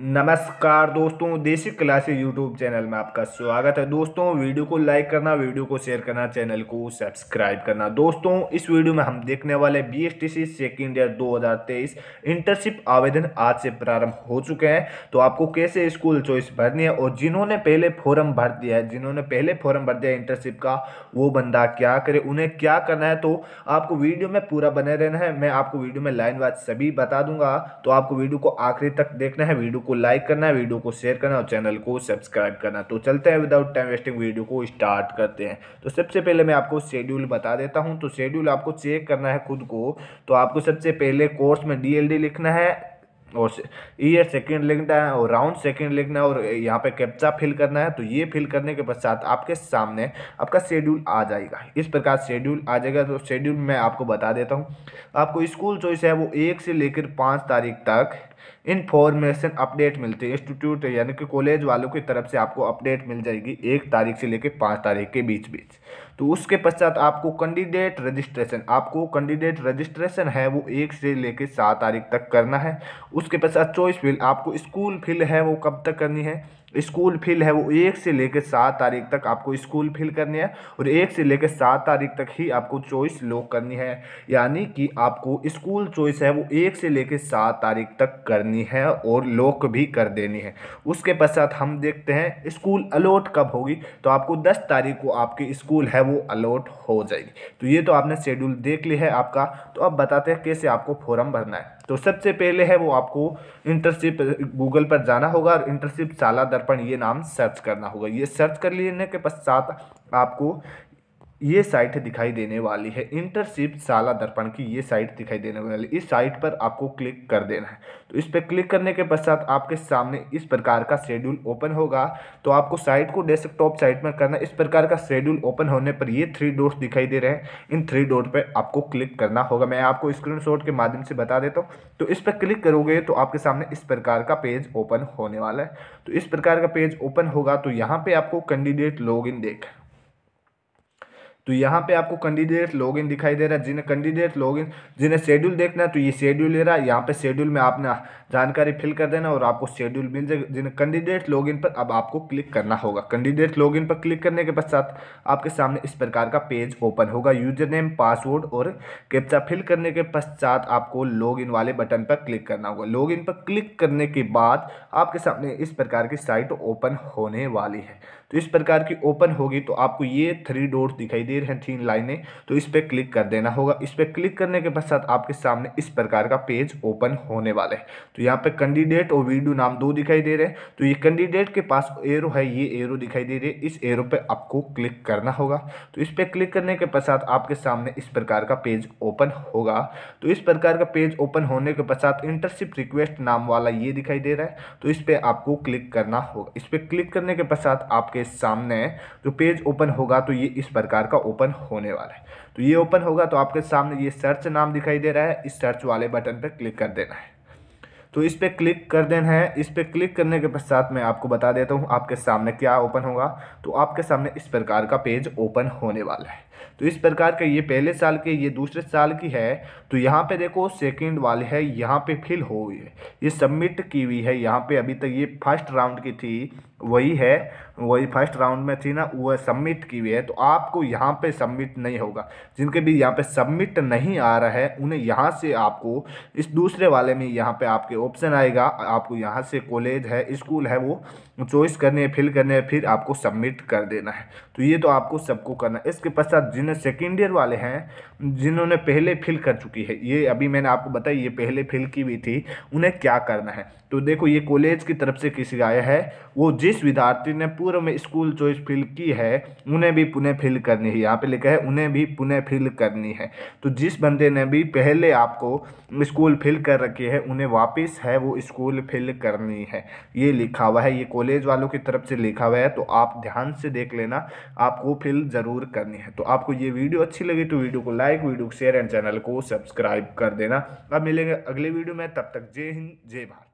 नमस्कार दोस्तों देसी क्लासी यूट्यूब चैनल में आपका स्वागत है दोस्तों वीडियो को लाइक करना वीडियो को शेयर करना चैनल को सब्सक्राइब करना दोस्तों इस वीडियो में हम देखने वाले B S T C second year दो हजार तेईस इंटर्नशिप आवेदन आज से प्रारंभ हो चुके हैं तो आपको कैसे स्कूल चॉइस भरनी है और जिन्होंने पहले फॉर्म भर दिया है जिन्होंने पहले फॉर्म भर दिया इंटर्नशिप का वो बंदा क्या करे उन्हें क्या करना है तो आपको वीडियो में पूरा बने रहना है मैं आपको वीडियो में लाइन वाइज सभी बता दूंगा तो आपको वीडियो को आखिरी तक देखना है वीडियो को लाइक करना वीडियो को शेयर करना और चैनल को सब्सक्राइब करना तो चलते हैं विदाउट टाइम वेस्टिंग वीडियो को स्टार्ट करते हैं तो सबसे पहले मैं आपको शेड्यूल बता देता हूँ तो शेड्यूल आपको चेक करना है खुद को तो आपको सबसे पहले कोर्स में डी लिखना है और ईयर सेकंड लिखना है और राउंड सेकंड लिखना है और यहाँ पे कैप्चा फिल करना है तो ये फिल करने के पश्चात आपके सामने आपका शेड्यूल आ जाएगा इस प्रकार शेड्यूल आ जाएगा तो शेड्यूल मैं आपको बता देता हूँ आपको स्कूल चॉइस है वो एक से लेकर पाँच तारीख तक इन्फॉर्मेशन अपडेट मिलती है इंस्टीट्यूट यानी कि कॉलेज वालों की तरफ से आपको अपडेट मिल जाएगी एक तारीख से लेकर पाँच तारीख के बीच बीच तो उसके पश्चात आपको कैंडिडेट रजिस्ट्रेशन आपको कैंडिडेट रजिस्ट्रेशन है वो एक से लेकर सात तारीख तक करना है उसके पश्चात चॉइस फिल आपको स्कूल फिल है वो कब तक करनी है स्कूल फिल है वो एक से लेकर सात तारीख तक आपको स्कूल फिल करनी है और एक से लेकर सात तारीख तक ही आपको चॉइस लॉक करनी है यानी कि आपको स्कूल चॉइस है वो एक से लेकर सात तारीख तक करनी है और लॉक भी कर देनी है उसके पश्चात हम देखते हैं स्कूल अलॉट कब होगी तो आपको दस तारीख को आपकी स्कूल है वो अलॉट हो जाएगी तो ये तो आपने शेड्यूल देख लिया है आपका तो अब बताते हैं कैसे आपको फॉर्म भरना है तो सबसे पहले है वो आपको इंटर्नशिप गूगल पर जाना होगा और इंटर्नशिप शाला दर्पण ये नाम सर्च करना होगा ये सर्च कर लेने के पश्चात आपको ये साइट दिखाई देने वाली है इंटरशिप साला दर्पण की ये साइट दिखाई देने वाली इस साइट पर आपको क्लिक कर देना है तो इस पर क्लिक करने के पश्चात आपके सामने इस प्रकार का शेड्यूल ओपन होगा तो आपको साइट को डेस्कटॉप साइट में करना इस प्रकार का शेड्यूल ओपन होने पर ये थ्री डोर्स दिखाई दे रहे हैं इन थ्री डोर पर आपको क्लिक करना होगा मैं आपको स्क्रीन के माध्यम से बता देता हूँ तो इस पर क्लिक करोगे तो आपके सामने इस प्रकार का पेज ओपन होने वाला है तो इस प्रकार का पेज ओपन होगा तो यहाँ पर आपको कैंडिडेट लॉग देख तो यहाँ पे आपको कैंडिडेट लॉगिन दिखाई दे रहा है जिन्हें कैंडिडेट लॉगिन जिन्हें शेड्यूल देखना है तो ये शेड्यूल ले रहा है यहाँ पे शेड्यूल में आपने जानकारी फिल कर देना और आपको शेड्यूल मिल जाएगा जिन्हें कैंडिडेट लॉगिन पर अब आपको क्लिक करना होगा कैंडिडेट लॉगिन पर क्लिक करने के पश्चात आपके सामने इस प्रकार का पेज ओपन होगा यूजर नेम पासवर्ड और कैप्चा फिल करने के पश्चात आपको इन वाले बटन पर क्लिक करना होगा लॉगिन पर क्लिक करने के बाद आपके सामने इस प्रकार की साइट ओपन होने वाली है तो इस प्रकार की ओपन होगी तो आपको ये थ्री डोर्स दिखाई दे रहे हैं तीन लाइनें तो इस पर क्लिक कर देना होगा इस पर क्लिक करने के पश्चात आपके सामने इस प्रकार का पेज ओपन होने वाला है तो यहाँ पे कैंडिडेट और वीडियो नाम दो दिखाई दे रहे हैं तो ये कैंडिडेट के पास एरो है ये एरो दिखाई दे रही है इस एरो पर आपको क्लिक करना होगा तो इस पर क्लिक करने के पश्चात आपके सामने इस प्रकार का पेज ओपन होगा तो इस प्रकार का पेज ओपन होने के पश्चात इंटरशिप रिक्वेस्ट नाम वाला ये दिखाई दे रहा है तो इस पर आपको क्लिक करना होगा इस पर क्लिक करने के पश्चात आपके सामने जो तो पेज ओपन होगा तो ये इस प्रकार का ओपन होने वाला है तो ये ओपन होगा तो आपके सामने ये सर्च नाम दिखाई दे रहा है इस सर्च वाले बटन पर क्लिक कर देना है तो इस पर क्लिक कर देना है इस पर क्लिक करने के पश्चात मैं आपको बता देता हूँ आपके सामने क्या ओपन होगा तो आपके सामने इस प्रकार का पेज ओपन होने वाला है तो इस प्रकार के ये पहले साल के ये दूसरे साल की है तो यहाँ पे देखो सेकंड वाले है यहाँ पे फिल हो है ये सबमिट की हुई है यहाँ पे अभी तक ये फर्स्ट राउंड की थी वही है वही फर्स्ट राउंड में थी ना वह सबमिट की हुई है तो आपको यहाँ पे सबमिट नहीं होगा जिनके भी यहाँ पे सबमिट नहीं आ रहा है उन्हें यहाँ से आपको इस दूसरे वाले में यहाँ पे आपके ऑप्शन आएगा आपको यहाँ से कॉलेज है स्कूल है वो चॉइस करने फिल करने फिर आपको सबमिट कर देना है तो ये तो आपको सबको करना है इसके पश्चात साथ जिन्हें सेकेंड ईयर वाले हैं जिन्होंने पहले फिल कर चुकी है ये अभी मैंने आपको बताया ये पहले फिल की हुई थी उन्हें क्या करना है तो देखो ये कॉलेज की तरफ से किसी आया है वो जिस विद्यार्थी ने पूर्व में स्कूल चॉइस फिल की है उन्हें भी पुनः फिल करनी है यहाँ पे लिखा है उन्हें भी पुनः फिल करनी है तो जिस बंदे ने भी पहले आपको स्कूल फिल कर रखी है उन्हें वापस है वो स्कूल फिल करनी है ये लिखा हुआ है ये कॉलेज वालों की तरफ से लिखा हुआ है तो आप ध्यान से देख लेना आपको फिल ज़रूर करनी है तो आपको ये वीडियो अच्छी लगी तो वीडियो को लाइक वीडियो को शेयर एंड चैनल को सब्सक्राइब कर देना अब मिलेंगे अगले वीडियो में तब तक जय हिंद जय भारत